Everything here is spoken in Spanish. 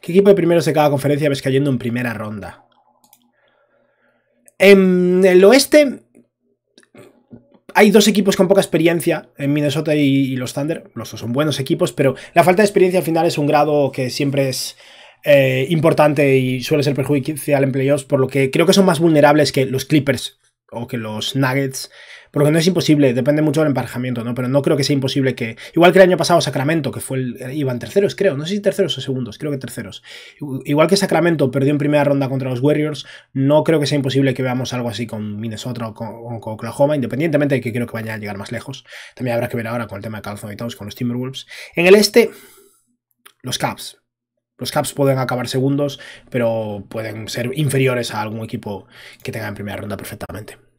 ¿Qué equipo de primeros de cada conferencia ves cayendo en primera ronda? En el oeste hay dos equipos con poca experiencia en Minnesota y, los Thunder. Los dos son buenos equipos, pero la falta de experiencia al final es un grado que siempre es eh, importante y suele ser perjudicial en playoffs, por lo que creo que son más vulnerables que los Clippers o que los Nuggets, porque no es imposible, depende mucho del emparejamiento, ¿no? Pero no creo que sea imposible que, igual que el año pasado Sacramento, que fue el, iban terceros, creo, no sé si terceros o segundos, creo que terceros. Igual que Sacramento perdió en primera ronda contra los Warriors, no creo que sea imposible que veamos algo así con Minnesota o con, Oklahoma, independientemente de que creo que vayan a llegar más lejos. También habrá que ver ahora con el tema de Calzón y Towns, con los Timberwolves. En el este, los Caps. Los Caps pueden acabar segundos, pero pueden ser inferiores a algún equipo que tenga en primera ronda perfectamente.